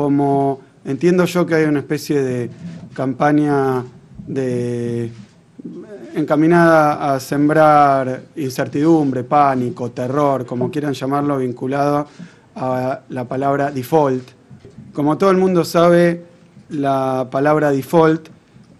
como entiendo yo que hay una especie de campaña encaminada a sembrar incertidumbre, pánico, terror, como quieran llamarlo, vinculada a la palabra default. Como todo el mundo sabe, la palabra default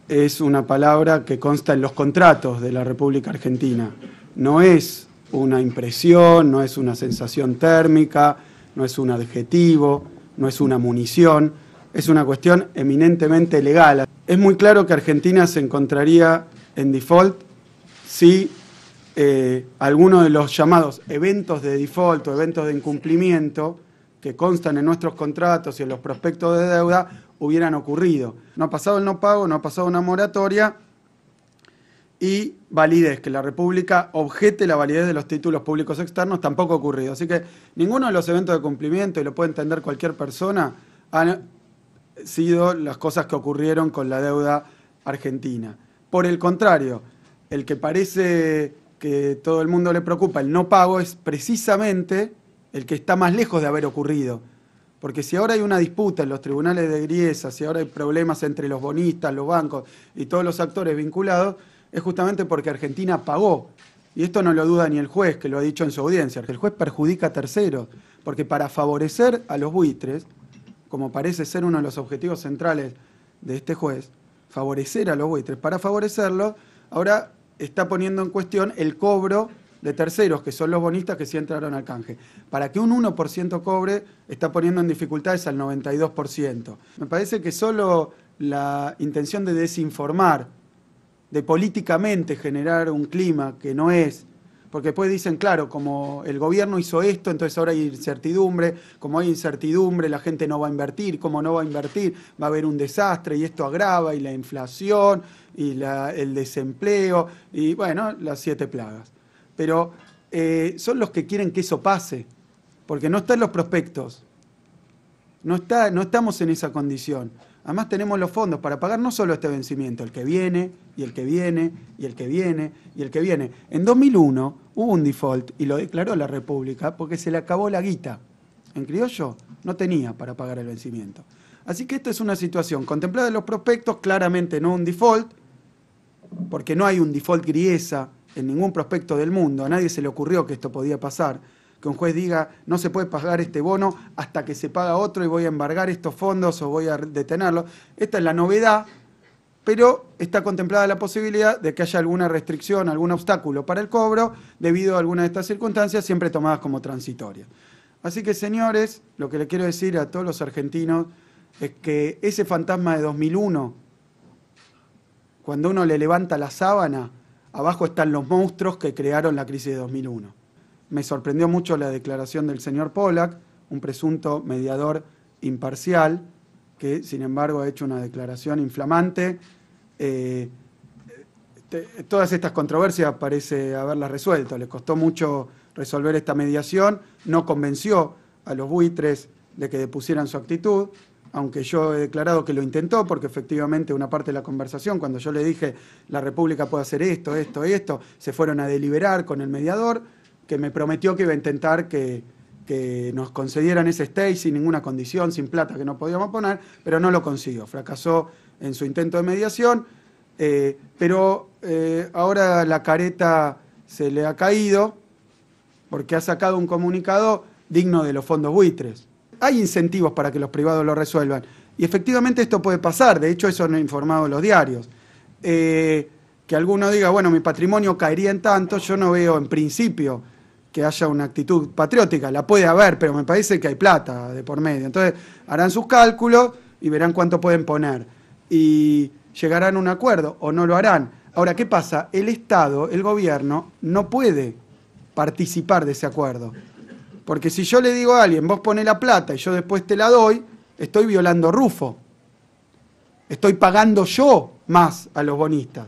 es una palabra que consta en los contratos de la República Argentina. No es una impresión, no es una sensación térmica, no es un adjetivo, no es una munición, es una cuestión eminentemente legal. Es muy claro que Argentina se encontraría en default si eh, alguno de los llamados eventos de default o eventos de incumplimiento que constan en nuestros contratos y en los prospectos de deuda hubieran ocurrido. No ha pasado el no pago, no ha pasado una moratoria, y validez, que la República objete la validez de los títulos públicos externos, tampoco ha ocurrido. Así que ninguno de los eventos de cumplimiento, y lo puede entender cualquier persona, han sido las cosas que ocurrieron con la deuda argentina. Por el contrario, el que parece que todo el mundo le preocupa, el no pago, es precisamente el que está más lejos de haber ocurrido. Porque si ahora hay una disputa en los tribunales de Griesa, si ahora hay problemas entre los bonistas, los bancos y todos los actores vinculados, es justamente porque Argentina pagó. Y esto no lo duda ni el juez, que lo ha dicho en su audiencia, el juez perjudica a terceros, porque para favorecer a los buitres, como parece ser uno de los objetivos centrales de este juez, favorecer a los buitres, para favorecerlos, ahora está poniendo en cuestión el cobro de terceros, que son los bonistas que sí entraron al canje. Para que un 1% cobre, está poniendo en dificultades al 92%. Me parece que solo la intención de desinformar de políticamente generar un clima que no es, porque después dicen, claro, como el gobierno hizo esto, entonces ahora hay incertidumbre, como hay incertidumbre, la gente no va a invertir, como no va a invertir, va a haber un desastre y esto agrava y la inflación y el desempleo y bueno, las siete plagas. Pero eh, son los que quieren que eso pase, porque no están los prospectos, no, no estamos en esa condición. Además tenemos los fondos para pagar no solo este vencimiento, el que viene y el que viene y el que viene y el que viene. En 2001 hubo un default y lo declaró la República porque se le acabó la guita. En criollo no tenía para pagar el vencimiento. Así que esta es una situación contemplada en los prospectos, claramente no un default, porque no hay un default griesa en ningún prospecto del mundo, a nadie se le ocurrió que esto podía pasar que un juez diga no se puede pagar este bono hasta que se paga otro y voy a embargar estos fondos o voy a detenerlo. Esta es la novedad, pero está contemplada la posibilidad de que haya alguna restricción, algún obstáculo para el cobro debido a alguna de estas circunstancias, siempre tomadas como transitorias. Así que, señores, lo que le quiero decir a todos los argentinos es que ese fantasma de 2001, cuando uno le levanta la sábana, abajo están los monstruos que crearon la crisis de 2001. Me sorprendió mucho la declaración del señor Polak, un presunto mediador imparcial, que sin embargo ha hecho una declaración inflamante. Eh, todas estas controversias parece haberlas resuelto. Le costó mucho resolver esta mediación, no convenció a los buitres de que depusieran su actitud, aunque yo he declarado que lo intentó, porque efectivamente una parte de la conversación, cuando yo le dije la República puede hacer esto, esto, esto, se fueron a deliberar con el mediador que me prometió que iba a intentar que, nos concedieran ese stay sin ninguna condición, sin plata que no podíamos poner, pero no lo consiguió. Fracasó en su intento de mediación, eh, pero eh, ahora la careta se le ha caído porque ha sacado un comunicado digno de los fondos buitres. Hay incentivos para que los privados lo resuelvan. Y efectivamente esto puede pasar, de hecho eso han informado los diarios. Eh, que alguno diga, bueno, mi patrimonio caería en tanto, yo no veo en principio que haya una actitud patriótica, la puede haber, pero me parece que hay plata de por medio. Entonces harán sus cálculos y verán cuánto pueden poner. Y llegarán a un acuerdo o no lo harán. Ahora, ¿qué pasa? El Estado, el gobierno, no puede participar de ese acuerdo. Porque si yo le digo a alguien, vos pone la plata y yo después te la doy, estoy violando Rufo. Estoy pagando yo más a los bonistas.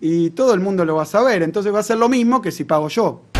Y todo el mundo lo va a saber, entonces va a ser lo mismo que si pago yo.